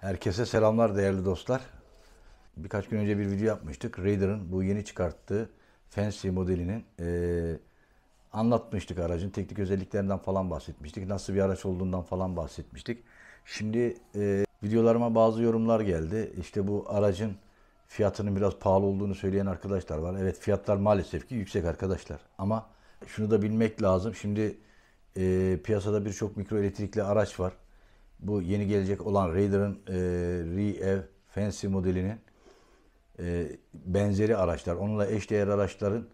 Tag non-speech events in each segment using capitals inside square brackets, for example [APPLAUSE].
Herkese selamlar değerli dostlar. Birkaç gün önce bir video yapmıştık. Raider'ın bu yeni çıkarttığı Fancy modelinin e, anlatmıştık aracın teknik özelliklerinden falan bahsetmiştik. Nasıl bir araç olduğundan falan bahsetmiştik. Şimdi e, videolarıma bazı yorumlar geldi. İşte bu aracın fiyatının biraz pahalı olduğunu söyleyen arkadaşlar var. Evet fiyatlar maalesef ki yüksek arkadaşlar. Ama şunu da bilmek lazım. Şimdi e, piyasada birçok mikro elektrikli araç var bu yeni gelecek olan Raider'ın e, Rev Fancy modelinin e, benzeri araçlar, onunla eşdeğer araçların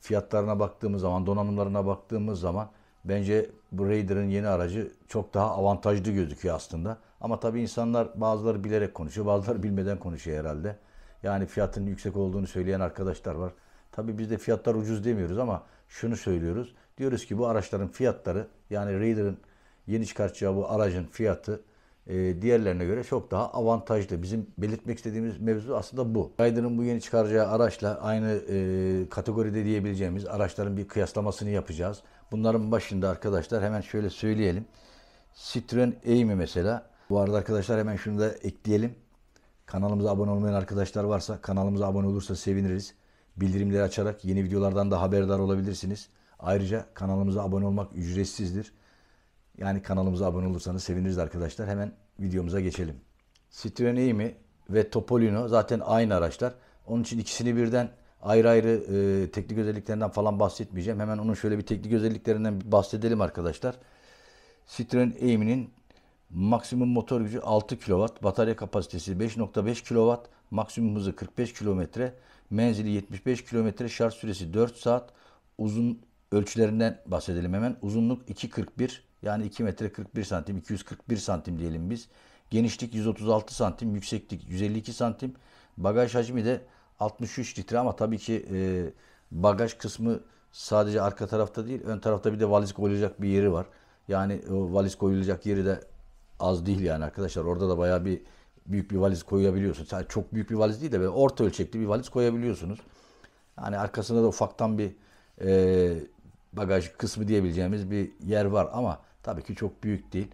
fiyatlarına baktığımız zaman, donanımlarına baktığımız zaman bence bu Raider'ın yeni aracı çok daha avantajlı gözüküyor aslında. Ama tabii insanlar bazıları bilerek konuşuyor, bazıları bilmeden konuşuyor herhalde. Yani fiyatın yüksek olduğunu söyleyen arkadaşlar var. Tabii biz de fiyatlar ucuz demiyoruz ama şunu söylüyoruz. Diyoruz ki bu araçların fiyatları yani Raider'ın yeni çıkartacağı bu aracın fiyatı e, diğerlerine göre çok daha avantajlı. Bizim belirtmek istediğimiz mevzu aslında bu. Rider'ın bu yeni çıkaracağı araçla aynı e, kategoride diyebileceğimiz araçların bir kıyaslamasını yapacağız. Bunların başında arkadaşlar hemen şöyle söyleyelim. Citroen Amy mesela. Bu arada arkadaşlar hemen şunu da ekleyelim. Kanalımıza abone olmayan arkadaşlar varsa kanalımıza abone olursa seviniriz. Bildirimleri açarak yeni videolardan da haberdar olabilirsiniz. Ayrıca kanalımıza abone olmak ücretsizdir. Yani kanalımıza abone olursanız seviniriz arkadaşlar. Hemen videomuza geçelim. Citroen ve Topolino zaten aynı araçlar. Onun için ikisini birden ayrı ayrı e, teknik özelliklerinden falan bahsetmeyeceğim. Hemen onun şöyle bir teknik özelliklerinden bahsedelim arkadaşlar. Citroen Amy'nin maksimum motor gücü 6 kW, batarya kapasitesi 5.5 kW, maksimum hızı 45 km, menzili 75 km, şarj süresi 4 saat. Uzun ölçülerinden bahsedelim hemen. Uzunluk 2.41, yani 2 metre 41 santim, 241 santim diyelim biz. Genişlik 136 santim, yükseklik 152 santim. Bagaj hacmi de 63 litre ama tabii ki e, bagaj kısmı sadece arka tarafta değil, ön tarafta bir de valiz koyulacak bir yeri var. Yani o valiz koyulacak yeri de az değil yani arkadaşlar. Orada da bayağı bir büyük bir valiz koyabiliyorsunuz. Yani çok büyük bir valiz değil de orta ölçekli bir valiz koyabiliyorsunuz. Yani arkasında da ufaktan bir e, bagaj kısmı diyebileceğimiz bir yer var ama Tabii ki çok büyük değil.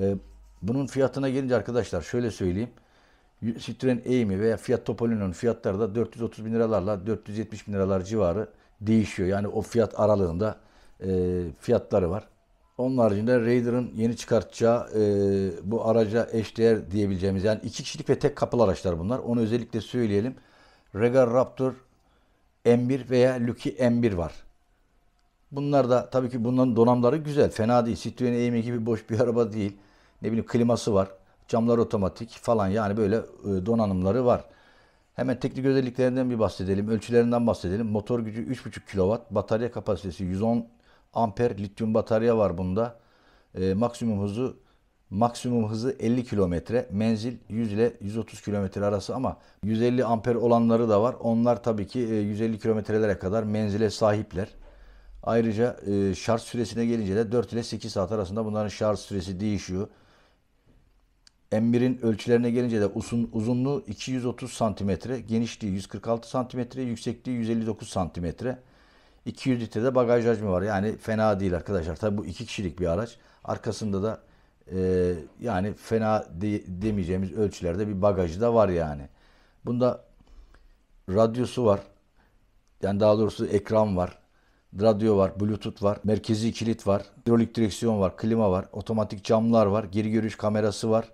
Ee, bunun fiyatına gelince arkadaşlar şöyle söyleyeyim. Citroen Amy veya Fiat Topolino'nun fiyatları da 430 bin liralarla 470 bin liralar civarı değişiyor. Yani o fiyat aralığında e, fiyatları var. Onun haricinde Raider'ın yeni çıkartacağı e, bu araca eşdeğer diyebileceğimiz yani iki kişilik ve tek kapılı araçlar bunlar. Onu özellikle söyleyelim. Regal Raptor M1 veya Lucky M1 var. Bunlar da tabii ki bunların donanımları güzel. Fena değil. Citroen EMI gibi boş bir [LAUGHS] araba değil. Ne bileyim kliması var. Camlar otomatik falan yani böyle e, donanımları var. Hemen teknik özelliklerinden bir bahsedelim. Ölçülerinden bahsedelim. Motor gücü 3,5 kW. Batarya kapasitesi 110 amper lityum batarya var bunda. E, maksimum hızı maksimum hızı 50 kilometre. Menzil 100 ile 130 kilometre arası ama 150 amper olanları da var. Onlar tabii ki 150 e, kilometrelere kadar menzile sahipler. Ayrıca e, şarj süresine gelince de 4 ile 8 saat arasında bunların şarj süresi değişiyor. M1'in ölçülerine gelince de uzun, uzunluğu 230 santimetre, genişliği 146 santimetre, yüksekliği 159 santimetre. 200 litrede bagaj hacmi var. Yani fena değil arkadaşlar. Tabi bu iki kişilik bir araç. Arkasında da e, yani fena de, demeyeceğimiz ölçülerde bir bagajı da var yani. Bunda radyosu var. Yani daha doğrusu ekran var radyo var, bluetooth var, merkezi kilit var, hidrolik direksiyon var, klima var, otomatik camlar var, geri görüş kamerası var.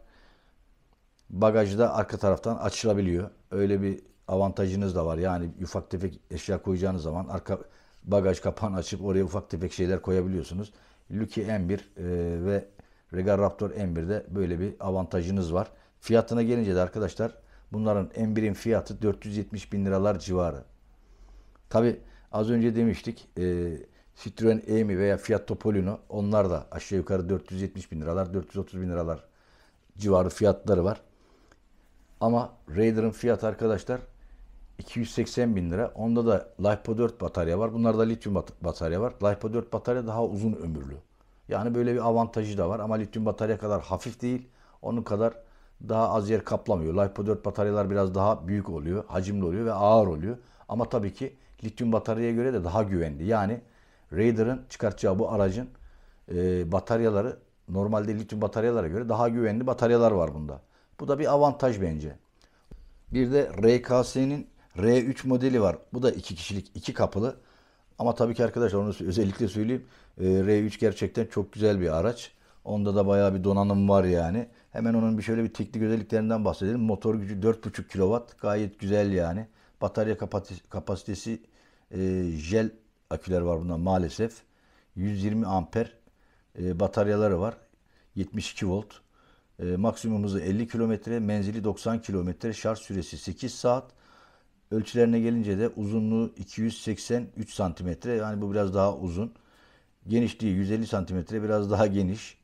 bagajı da arka taraftan açılabiliyor. Öyle bir avantajınız da var. Yani ufak tefek eşya koyacağınız zaman arka bagaj kapağını açıp oraya ufak tefek şeyler koyabiliyorsunuz. Lucky M1 e, ve Regal Raptor M1'de böyle bir avantajınız var. Fiyatına gelince de arkadaşlar bunların M1'in fiyatı 470 bin liralar civarı. Tabi Az önce demiştik e, Citroen EMI veya Fiat Topolino onlar da aşağı yukarı 470 bin liralar 430 bin liralar civarı fiyatları var. Ama Raider'ın fiyat arkadaşlar 280 bin lira. Onda da LiPo 4 batarya var. Bunlarda lityum batarya var. LiPo 4 batarya daha uzun ömürlü. Yani böyle bir avantajı da var ama lityum batarya kadar hafif değil. Onun kadar daha az yer kaplamıyor. LiPo 4 bataryalar biraz daha büyük oluyor, hacimli oluyor ve ağır oluyor. Ama tabii ki lityum bataryaya göre de daha güvenli. Yani Raider'ın çıkartacağı bu aracın e, bataryaları normalde lityum bataryalara göre daha güvenli bataryalar var bunda. Bu da bir avantaj bence. Bir de RKS'nin R3 modeli var. Bu da iki kişilik, iki kapılı. Ama tabii ki arkadaşlar onu özellikle söyleyeyim. E, R3 gerçekten çok güzel bir araç. Onda da bayağı bir donanım var yani. Hemen onun bir şöyle bir teknik özelliklerinden bahsedelim. Motor gücü 4,5 kW. Gayet güzel yani. Batarya kapasitesi e, jel aküler var bunda maalesef. 120 amper e, bataryaları var. 72 volt. E, maksimum hızı 50 kilometre, menzili 90 kilometre, şarj süresi 8 saat. Ölçülerine gelince de uzunluğu 283 santimetre. Yani bu biraz daha uzun. Genişliği 150 santimetre biraz daha geniş.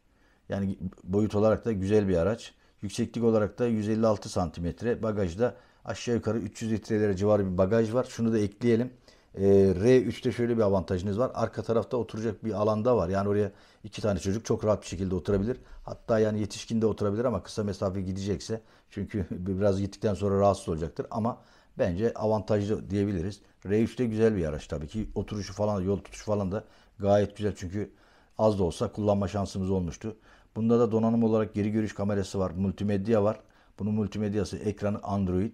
Yani boyut olarak da güzel bir araç. Yükseklik olarak da 156 santimetre. Bagajda aşağı yukarı 300 litrelere civarı bir bagaj var. Şunu da ekleyelim. E, ee, R3'te şöyle bir avantajınız var. Arka tarafta oturacak bir alanda var. Yani oraya iki tane çocuk çok rahat bir şekilde oturabilir. Hatta yani yetişkin de oturabilir ama kısa mesafe gidecekse çünkü [LAUGHS] biraz gittikten sonra rahatsız olacaktır ama bence avantajlı diyebiliriz. R3 de güzel bir araç tabii ki. Oturuşu falan, yol tutuşu falan da gayet güzel çünkü az da olsa kullanma şansımız olmuştu. Bunda da donanım olarak geri görüş kamerası var, multimedya var. Bunun multimedyası ekranı Android.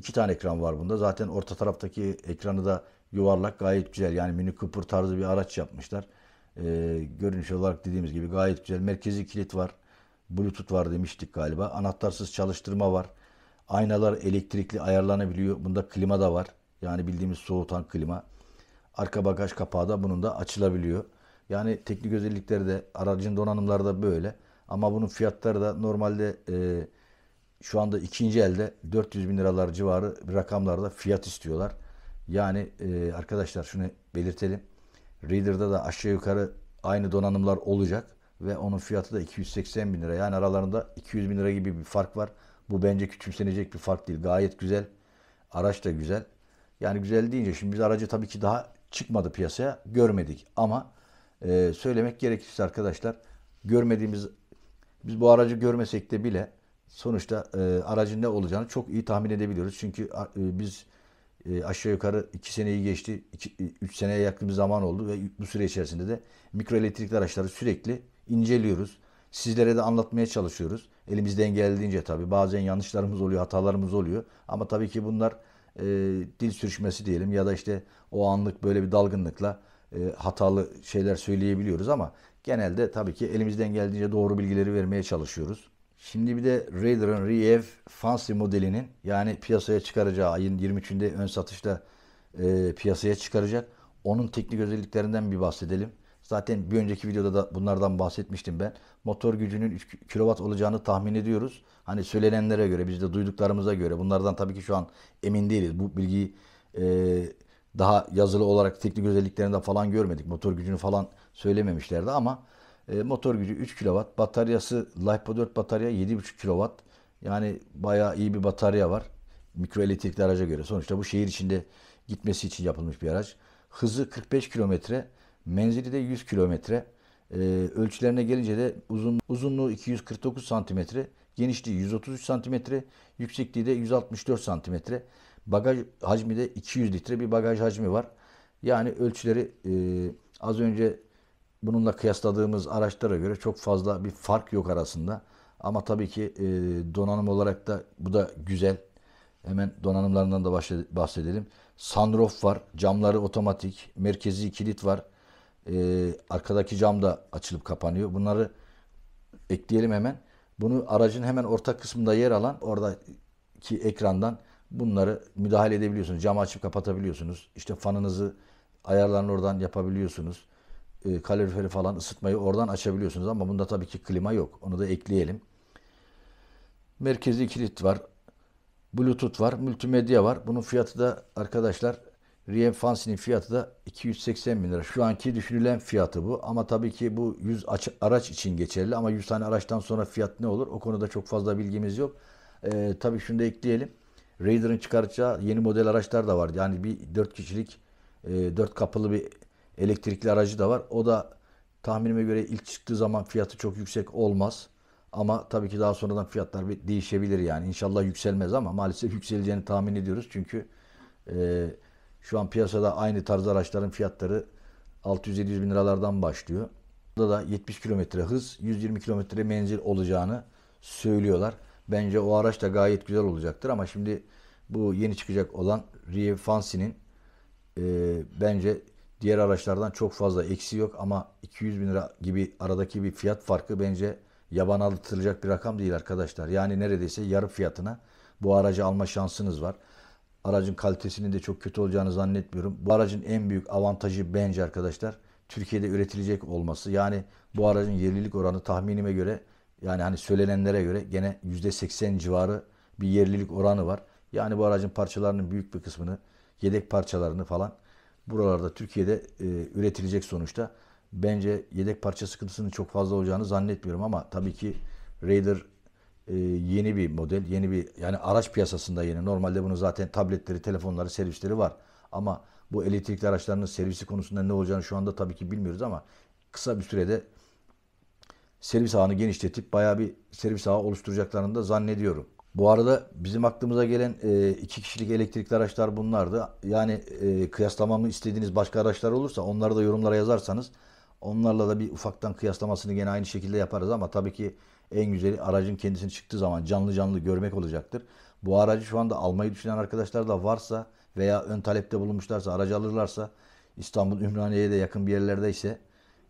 İki tane ekran var bunda. Zaten orta taraftaki ekranı da yuvarlak gayet güzel. Yani Mini Cooper tarzı bir araç yapmışlar. E, görünüş olarak dediğimiz gibi gayet güzel. Merkezi kilit var. Bluetooth var demiştik galiba. Anahtarsız çalıştırma var. Aynalar elektrikli ayarlanabiliyor. Bunda klima da var. Yani bildiğimiz soğutan klima. Arka bagaj kapağı da bunun da açılabiliyor. Yani teknik özellikleri de aracın donanımları da böyle. Ama bunun fiyatları da normalde e, şu anda ikinci elde 400 bin liralar civarı rakamlarda fiyat istiyorlar. Yani e, arkadaşlar şunu belirtelim. Reader'da da aşağı yukarı aynı donanımlar olacak ve onun fiyatı da 280 bin lira. Yani aralarında 200 bin lira gibi bir fark var. Bu bence küçümsenecek bir fark değil. Gayet güzel. Araç da güzel. Yani güzel deyince şimdi biz aracı tabii ki daha çıkmadı piyasaya. Görmedik ama e, söylemek gerekirse arkadaşlar görmediğimiz biz bu aracı görmesek de bile sonuçta e, aracın ne olacağını çok iyi tahmin edebiliyoruz. Çünkü e, biz e, aşağı yukarı 2 seneyi geçti, 3 e, seneye yakın bir zaman oldu ve bu süre içerisinde de mikro elektrikli araçları sürekli inceliyoruz. Sizlere de anlatmaya çalışıyoruz. Elimizden geldiğince tabii bazen yanlışlarımız oluyor, hatalarımız oluyor. Ama tabii ki bunlar e, dil sürüşmesi diyelim ya da işte o anlık böyle bir dalgınlıkla e, hatalı şeyler söyleyebiliyoruz ama genelde tabii ki elimizden geldiğince doğru bilgileri vermeye çalışıyoruz. Şimdi bir de Raider'ın Reef Fancy modelinin yani piyasaya çıkaracağı ayın 23'ünde ön satışta e, piyasaya çıkaracak. Onun teknik özelliklerinden bir bahsedelim. Zaten bir önceki videoda da bunlardan bahsetmiştim ben. Motor gücünün 3 kW olacağını tahmin ediyoruz. Hani söylenenlere göre, biz de duyduklarımıza göre bunlardan tabii ki şu an emin değiliz. Bu bilgiyi e, daha yazılı olarak teknik özelliklerinde falan görmedik. Motor gücünü falan söylememişlerdi ama e, motor gücü 3 kW. Bataryası LiPo 4 batarya 7,5 kW. Yani bayağı iyi bir batarya var. Mikro elektrikli araca göre. Sonuçta bu şehir içinde gitmesi için yapılmış bir araç. Hızı 45 km. Menzili de 100 km. E, ölçülerine gelince de uzun, uzunluğu 249 cm. Genişliği 133 cm. Yüksekliği de 164 cm. Bagaj hacmi de 200 litre bir bagaj hacmi var. Yani ölçüleri e, az önce bununla kıyasladığımız araçlara göre çok fazla bir fark yok arasında. Ama tabii ki e, donanım olarak da bu da güzel. Hemen donanımlarından da bahsedelim. Sunroof var, camları otomatik, merkezi kilit var. E, arkadaki cam da açılıp kapanıyor. Bunları ekleyelim hemen. Bunu aracın hemen orta kısmında yer alan oradaki ekrandan bunları müdahale edebiliyorsunuz. Cam açıp kapatabiliyorsunuz. İşte fanınızı ayarlarını oradan yapabiliyorsunuz e, kaloriferi falan ısıtmayı oradan açabiliyorsunuz ama bunda tabii ki klima yok. Onu da ekleyelim. Merkezi kilit var. Bluetooth var. Multimedya var. Bunun fiyatı da arkadaşlar Riem Fancy'nin fiyatı da 280 bin lira. Şu anki düşünülen fiyatı bu. Ama tabii ki bu 100 araç için geçerli. Ama 100 tane araçtan sonra fiyat ne olur? O konuda çok fazla bilgimiz yok. Ee, tabii şunu da ekleyelim. Raider'ın çıkaracağı yeni model araçlar da var. Yani bir 4 kişilik, 4 e, kapılı bir elektrikli aracı da var. O da tahminime göre ilk çıktığı zaman fiyatı çok yüksek olmaz. Ama tabii ki daha sonradan fiyatlar değişebilir yani. İnşallah yükselmez ama maalesef yükseleceğini tahmin ediyoruz. Çünkü e, şu an piyasada aynı tarz araçların fiyatları 600-700 bin liralardan başlıyor. Burada da 70 kilometre hız, 120 kilometre menzil olacağını söylüyorlar. Bence o araç da gayet güzel olacaktır ama şimdi bu yeni çıkacak olan Rie Fancy'nin e, bence Diğer araçlardan çok fazla eksi yok ama 200 bin lira gibi aradaki bir fiyat farkı bence yaban atılacak bir rakam değil arkadaşlar. Yani neredeyse yarı fiyatına bu aracı alma şansınız var. Aracın kalitesinin de çok kötü olacağını zannetmiyorum. Bu aracın en büyük avantajı bence arkadaşlar Türkiye'de üretilecek olması. Yani bu aracın yerlilik oranı tahminime göre yani hani söylenenlere göre gene %80 civarı bir yerlilik oranı var. Yani bu aracın parçalarının büyük bir kısmını, yedek parçalarını falan buralarda Türkiye'de e, üretilecek sonuçta. Bence yedek parça sıkıntısının çok fazla olacağını zannetmiyorum ama tabii ki Raider e, yeni bir model, yeni bir yani araç piyasasında yeni. Normalde bunun zaten tabletleri, telefonları, servisleri var. Ama bu elektrikli araçlarının servisi konusunda ne olacağını şu anda tabii ki bilmiyoruz ama kısa bir sürede servis ağını genişletip bayağı bir servis ağı oluşturacaklarını da zannediyorum. Bu arada bizim aklımıza gelen e, iki kişilik elektrikli araçlar bunlardı. Yani e, kıyaslamamı istediğiniz başka araçlar olursa onları da yorumlara yazarsanız onlarla da bir ufaktan kıyaslamasını gene aynı şekilde yaparız ama tabii ki en güzeli aracın kendisini çıktığı zaman canlı canlı görmek olacaktır. Bu aracı şu anda almayı düşünen arkadaşlar da varsa veya ön talepte bulunmuşlarsa, aracı alırlarsa İstanbul Ümraniye'ye de yakın bir yerlerde ise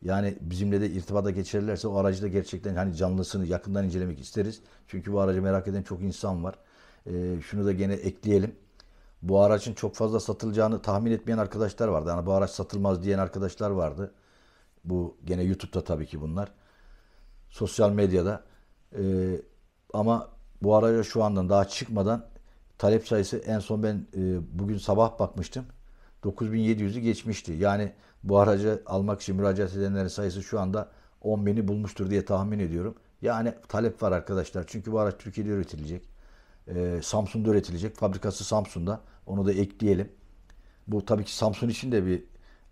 yani bizimle de irtibata geçerlerse o aracı da gerçekten hani canlısını yakından incelemek isteriz. Çünkü bu aracı merak eden çok insan var. E, şunu da gene ekleyelim. Bu aracın çok fazla satılacağını tahmin etmeyen arkadaşlar vardı. Yani bu araç satılmaz diyen arkadaşlar vardı. Bu gene YouTube'da tabii ki bunlar. Sosyal medyada. E, ama bu araca şu andan daha çıkmadan talep sayısı en son ben e, bugün sabah bakmıştım. 9700'ü geçmişti. Yani bu aracı almak için müracaat edenlerin sayısı şu anda 10 bini bulmuştur diye tahmin ediyorum. Yani talep var arkadaşlar. Çünkü bu araç Türkiye'de üretilecek. Ee, Samsun'da üretilecek. Fabrikası Samsun'da. Onu da ekleyelim. Bu tabii ki Samsun için de bir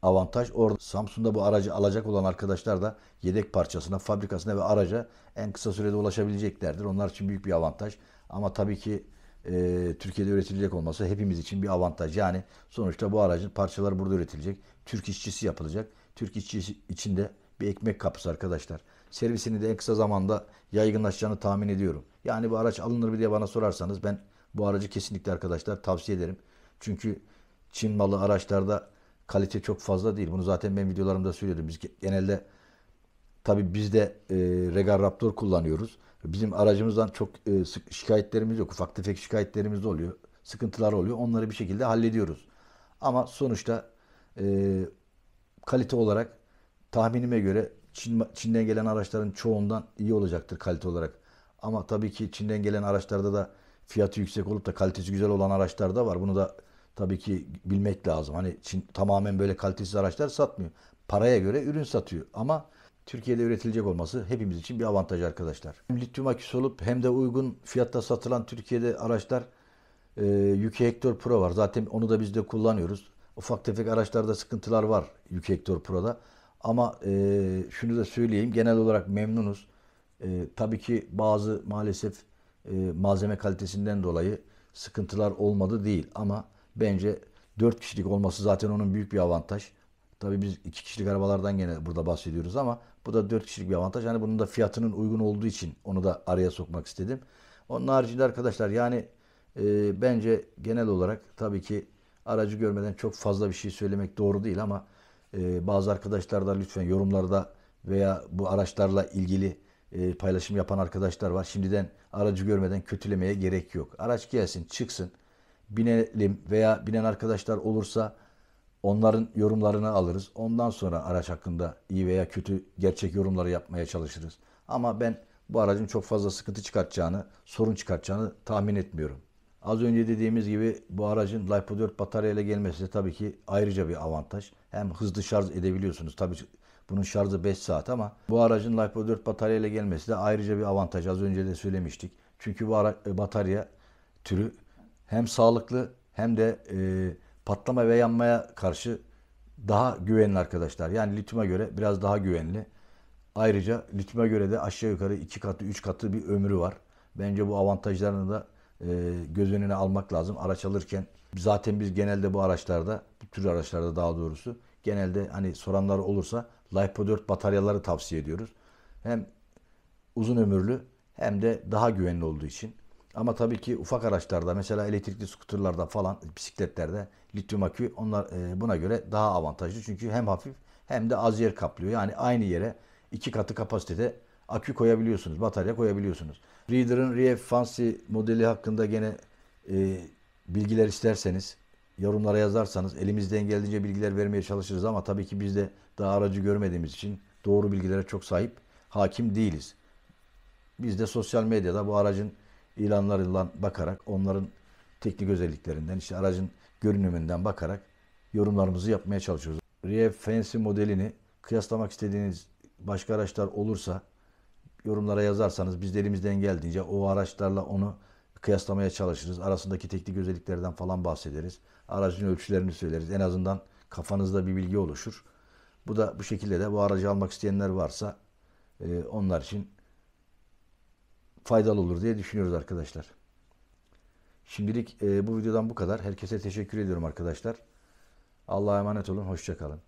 avantaj. Orada Samsun'da bu aracı alacak olan arkadaşlar da yedek parçasına, fabrikasına ve araca en kısa sürede ulaşabileceklerdir. Onlar için büyük bir avantaj. Ama tabii ki e, Türkiye'de üretilecek olması hepimiz için bir avantaj. Yani sonuçta bu aracın parçaları burada üretilecek. Türk işçisi yapılacak. Türk işçisi içinde bir ekmek kapısı arkadaşlar. Servisini de en kısa zamanda yaygınlaşacağını tahmin ediyorum. Yani bu araç alınır mı diye bana sorarsanız ben bu aracı kesinlikle arkadaşlar tavsiye ederim. Çünkü Çin malı araçlarda kalite çok fazla değil. Bunu zaten ben videolarımda söylüyordum. Biz genelde tabi biz de e, Regal Raptor kullanıyoruz. Bizim aracımızdan çok e, sık şikayetlerimiz yok. Ufak tefek şikayetlerimiz oluyor. Sıkıntılar oluyor. Onları bir şekilde hallediyoruz. Ama sonuçta e, kalite olarak tahminime göre Çin, Çin'den gelen araçların çoğundan iyi olacaktır kalite olarak. Ama tabii ki Çin'den gelen araçlarda da fiyatı yüksek olup da kalitesi güzel olan araçlar da var. Bunu da tabii ki bilmek lazım. Hani Çin tamamen böyle kalitesiz araçlar satmıyor. Paraya göre ürün satıyor. Ama Türkiye'de üretilecek olması hepimiz için bir avantaj arkadaşlar. Hem lityum aküsü olup hem de uygun fiyatta satılan Türkiye'de araçlar e, Yüke Hector Pro var. Zaten onu da biz de kullanıyoruz. Ufak tefek araçlarda sıkıntılar var Yüke Hector Pro'da. Ama e, şunu da söyleyeyim genel olarak memnunuz. E, tabii ki bazı maalesef e, malzeme kalitesinden dolayı sıkıntılar olmadı değil ama bence 4 kişilik olması zaten onun büyük bir avantaj. Tabii biz iki kişilik arabalardan gene burada bahsediyoruz ama bu da dört kişilik bir avantaj. yani bunun da fiyatının uygun olduğu için onu da araya sokmak istedim. Onun haricinde arkadaşlar yani e, bence genel olarak tabii ki aracı görmeden çok fazla bir şey söylemek doğru değil ama e, bazı arkadaşlar da lütfen yorumlarda veya bu araçlarla ilgili e, paylaşım yapan arkadaşlar var. Şimdiden aracı görmeden kötülemeye gerek yok. Araç gelsin, çıksın, binelim veya binen arkadaşlar olursa Onların yorumlarını alırız. Ondan sonra araç hakkında iyi veya kötü gerçek yorumları yapmaya çalışırız. Ama ben bu aracın çok fazla sıkıntı çıkartacağını, sorun çıkartacağını tahmin etmiyorum. Az önce dediğimiz gibi bu aracın LiPo 4 bataryayla gelmesi de tabii ki ayrıca bir avantaj. Hem hızlı şarj edebiliyorsunuz. Tabii bunun şarjı 5 saat ama bu aracın LiPo 4 bataryayla gelmesi de ayrıca bir avantaj. Az önce de söylemiştik. Çünkü bu ara, e, batarya türü hem sağlıklı hem de e, patlama ve yanmaya karşı daha güvenli arkadaşlar. Yani lityuma göre biraz daha güvenli. Ayrıca lityuma göre de aşağı yukarı 2 katı 3 katı bir ömrü var. Bence bu avantajlarını da e, göz önüne almak lazım araç alırken. Zaten biz genelde bu araçlarda, bu tür araçlarda daha doğrusu genelde hani soranlar olursa LiPo 4 bataryaları tavsiye ediyoruz. Hem uzun ömürlü hem de daha güvenli olduğu için. Ama tabii ki ufak araçlarda mesela elektrikli skuterlarda falan bisikletlerde lityum akü onlar e, buna göre daha avantajlı. Çünkü hem hafif hem de az yer kaplıyor. Yani aynı yere iki katı kapasitede akü koyabiliyorsunuz, batarya koyabiliyorsunuz. Reader'ın Reef Fancy modeli hakkında gene e, bilgiler isterseniz yorumlara yazarsanız elimizden geldiğince bilgiler vermeye çalışırız ama tabii ki biz de daha aracı görmediğimiz için doğru bilgilere çok sahip hakim değiliz. Biz de sosyal medyada bu aracın ilanlarından bakarak, onların teknik özelliklerinden, işte aracın görünümünden bakarak yorumlarımızı yapmaya çalışıyoruz. Rev Fancy modelini kıyaslamak istediğiniz başka araçlar olursa yorumlara yazarsanız biz de elimizden geldiğince o araçlarla onu kıyaslamaya çalışırız. Arasındaki teknik özelliklerden falan bahsederiz. Aracın ölçülerini söyleriz. En azından kafanızda bir bilgi oluşur. Bu da bu şekilde de bu aracı almak isteyenler varsa e, onlar için faydalı olur diye düşünüyoruz arkadaşlar. Şimdilik e, bu videodan bu kadar. Herkese teşekkür ediyorum arkadaşlar. Allah'a emanet olun. Hoşçakalın.